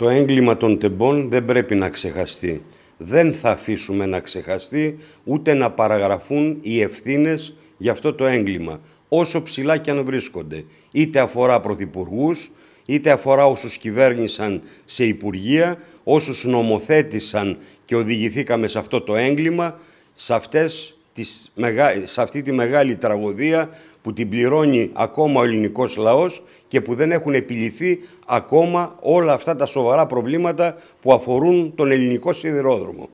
Το έγκλημα των τεμπών δεν πρέπει να ξεχαστεί. Δεν θα αφήσουμε να ξεχαστεί ούτε να παραγραφούν οι ευθύνες για αυτό το έγκλημα, όσο ψηλά και αν βρίσκονται. Είτε αφορά πρωθυπουργούς, είτε αφορά όσους κυβέρνησαν σε Υπουργεία, όσους νομοθέτησαν και οδηγηθήκαμε σε αυτό το έγκλημα, σε αυτές της σε αυτή τη μεγάλη τραγωδία που την πληρώνει ακόμα ο ελληνικός λαός και που δεν έχουν επιληθεί ακόμα όλα αυτά τα σοβαρά προβλήματα που αφορούν τον ελληνικό σιδηρόδρομο.